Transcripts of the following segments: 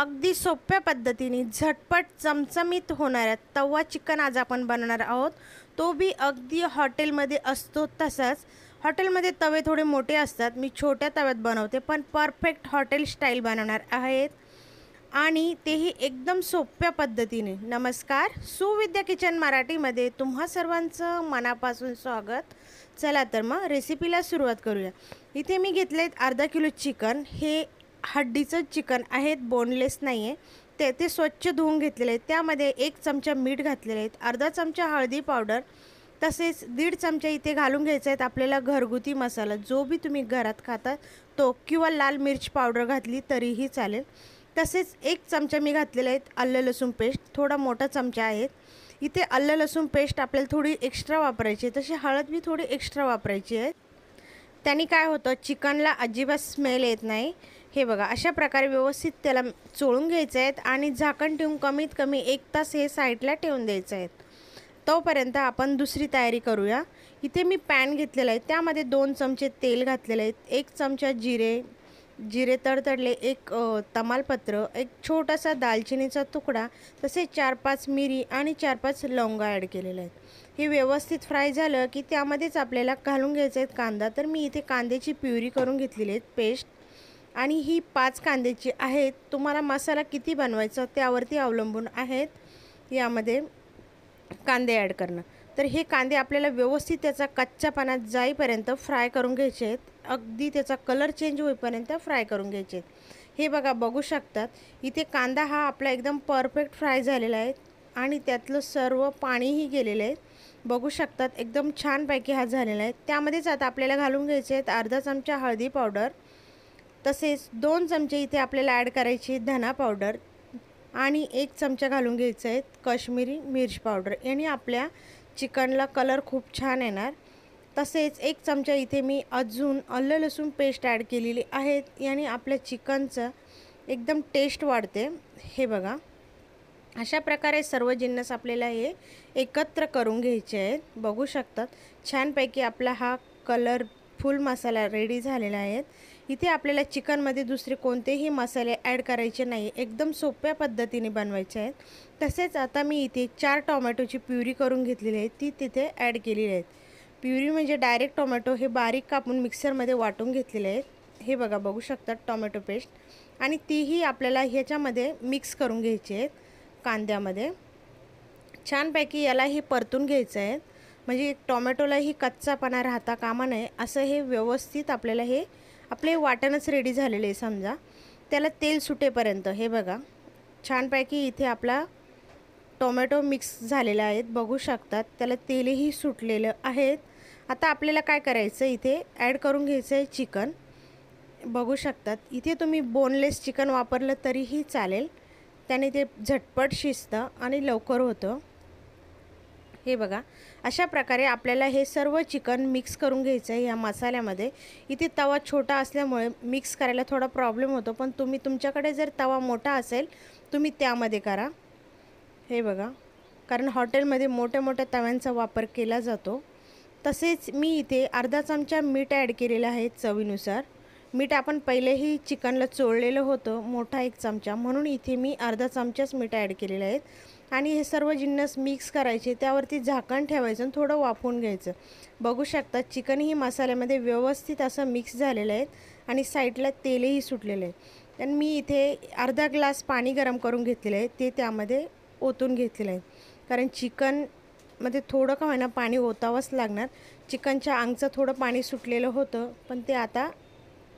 अगदी सोप्या पद्धतीने झटपट चमचमीत होणाऱ्या तवा चिकन आज आपण बनवणार आहोत तो बी अगदी हॉटेलमध्ये असतो तसाच हॉटेलमध्ये तवे थोडे मोठे असतात मी छोट्या तव्यात बनवते पण परफेक्ट हॉटेल स्टाईल बनवणार आहेत आणि तेही एकदम सोप्या पद्धतीने नमस्कार सुविद्या किचन मराठीमध्ये तुम्हा सर्वांचं मनापासून स्वागत चला तर मग रेसिपीला सुरुवात करूया इथे मी घेतले अर्धा किलो चिकन हे हड्डीचं चिकन आहेत बोनलेस नाही आहे ते ते स्वच्छ धुवून घेतलेले आहेत त्यामध्ये एक चमचा मीठ घातलेले आहेत अर्धा चमचा हळदी पावडर तसेच दीड चमचा इथे घालून घ्यायचा आहेत आपल्याला घरगुती मसाला जो बी तुम्ही घरात खाता तो किंवा लाल मिर्च पावडर घातली तरीही चालेल तसेच एक चमचा मी घातलेला आहेत आलं लसूण पेस्ट थोडा मोठा चमचा आहे इथे आलं लसूण पेस्ट आपल्याला थोडी एक्स्ट्रा वापरायची आहे तशी हळद बी थोडी एक्स्ट्रा वापरायची आहे त्याने काय होतं चिकनला अजिबात स्मेल येत नाही हे बघा अशा प्रकारे व्यवस्थित त्याला चोळून घ्यायचं आहेत आणि झाकण ठेवून कमीत कमी एक तास हे साईडला ठेवून द्यायचं आहेत तोपर्यंत आपण दुसरी तयारी करूया इथे मी पॅन घेतलेला आहे त्यामध्ये दोन चमचे तेल घातलेले आहेत एक चमचा जिरे जिरे तडतडले एक तमालपत्र एक छोटासा दालचिनीचा तुकडा तसेच चार पाच मिरी आणि चार पाच लवंगा ॲड केलेले आहेत हे व्यवस्थित फ्राय झालं की त्यामध्येच आपल्याला घालून घ्यायचं आहेत कांदा तर मी इथे कांद्याची प्युरी करून घेतलेली आहेत पेस्ट आणि ही पाच कांद्याची आहेत तुम्हाला मसाला किती बनवायचा त्यावरती अवलंबून आहेत यामध्ये कांदे ॲड करणं तर हे कांदे आपल्याला व्यवस्थित त्याचा पाण्यात जाईपर्यंत फ्राय करून घ्यायचे आहेत अगदी त्याचा कलर चेंज होईपर्यंत फ्राय करून घ्यायचे आहेत हे बघा बघू शकतात इथे कांदा हा आपला एकदम परफेक्ट फ्राय झालेला आहे आणि त्यातलं सर्व पाणीही गेलेलं आहे बघू शकतात एकदम छानपैकी हा झालेला आहे त्यामध्येच आता आपल्याला घालून घ्यायचे आहेत अर्धा चमचा हळदी पावडर तसेच दोन चमचे इथे आपल्याला ॲड करायची धना पावडर आणि एक चमचा घालून घ्यायचं आहेत कश्मीरी मिर्च पावडर याने आपल्या चिकनला कलर खूप छान येणार तसेच एक चमचा इथे मी अजून अल्लं लसूण पेस्ट ॲड केलेली आहे याने आपल्या चिकनचं एकदम टेस्ट वाढते हे बघा अशा प्रकारे सर्व जिन्नस आपल्याला हे एकत्र करून घ्यायचे आहेत बघू शकतात छानपैकी आपला हा कलरफुल मसाला रेडी झालेला आहे इथे आपल्याला चिकनमध्ये दुसरे कोणतेही मसाले ॲड करायचे नाही एकदम सोप्या पद्धतीने बनवायचे आहेत तसेच आता मी इथे चार टोमॅटोची प्युरी करून घेतलेली आहे ती तिथे ॲड केलेली आहेत प्युरी म्हणजे डायरेक्ट टोमॅटो हे बारीक कापून मिक्सरमध्ये वाटून घेतलेले आहेत हे बघा बघू शकतात टोमॅटो पेस्ट आणि तीही आपल्याला ह्याच्यामध्ये मिक्स करून घ्यायची आहेत कांद्यामध्ये छानपैकी याला हे परतून घ्यायचं आहे म्हणजे टोमॅटोलाही कच्चापणा राहता कामा नये असं हे व्यवस्थित आपल्याला हे आपले वाटणच रेडी झालेले आहे समजा त्याला तेल सुटेपर्यंत हे बघा छानपैकी इथे आपला टोमॅटो मिक्स झालेला आहेत बघू शकतात त्याला तेलही सुटलेलं आहेत आता आपल्याला काय करायचं इथे ॲड करून घ्यायचं आहे चिकन बघू शकतात इथे तुम्ही बोनलेस चिकन वापरलं तरीही चालेल त्याने ते झटपट शिजतं आणि लवकर होतं हे बघा अशा प्रकारे आपल्याला हे सर्व चिकन मिक्स करून घ्यायचं आहे ह्या मसाल्यामध्ये इथे तवा छोटा असल्यामुळे मिक्स करायला थोडा प्रॉब्लेम होतो पण तुम्ही तुमच्याकडे जर तवा मोठा असेल तुम्ही त्यामध्ये करा हे बघा कारण हॉटेलमध्ये मोठ्या मोठ्या तव्यांचा वापर केला जातो तसेच मी इथे अर्धा चमचा मीठ ॲड केलेला आहे चवीनुसार मीठ आपण पहिलेही चिकनला चोळलेलं होतं मोठा एक चमचा म्हणून इथे मी अर्धा चमचाच मीठ ॲड केलेले आहेत आणि हे सर्व जिन्नस मिक्स करायचे त्यावरती झाकण ठेवायचं आणि थोडं वाफवून घ्यायचं बघू शकता चिकनही मसाल्यामध्ये व्यवस्थित असं मिक्स झालेलं आहे आणि साईडला तेलही सुटलेलं आहे आणि मी इथे अर्धा ग्लास पाणी गरम करून घेतलेलं आहे ते त्यामध्ये ओतून घेतलेलं आहे कारण चिकन मध्ये थोडं का होईना पाणी ओतावंच लागणार चिकनच्या अंगचं थोडं पाणी सुटलेलं होतं पण ते आता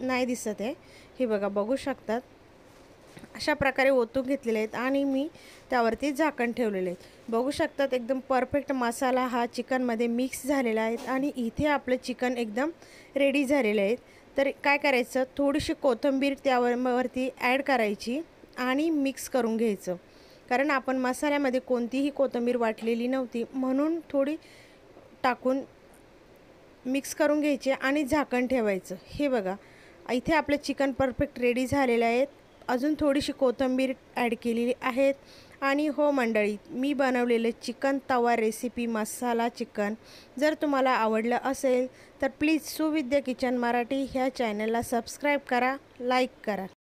नाही दिसत आहे हे बघा बघू शकतात अशा प्रकारे ओतून घेतलेले आहेत आणि मी त्यावरती झाकण ठेवलेले आहेत बघू शकतात एकदम परफेक्ट मसाला हा चिकनमध्ये मिक्स झालेला आहे आणि इथे आपलं चिकन एकदम रेडी झालेलं आहे तर काय करायचं थोडीशी कोथिंबीर त्यावरती ॲड करायची आणि मिक्स करून घ्यायचं कारण आपण मसाल्यामध्ये कोणतीही कोथिंबीर वाटलेली नव्हती म्हणून थोडी टाकून मिक्स करून घ्यायची आणि झाकण ठेवायचं हे बघा इथे आपले चिकन परफेक्ट रेडी झालेलं आहे अजून थोडीशी कोथंबीर ॲड केलेली आहेत आणि हो मंडळी मी बनवलेले चिकन तवा रेसिपी मसाला चिकन जर तुम्हाला आवडलं असेल तर प्लीज सुविद्या किचन मराठी ह्या चॅनलला सबस्क्राईब करा लाईक करा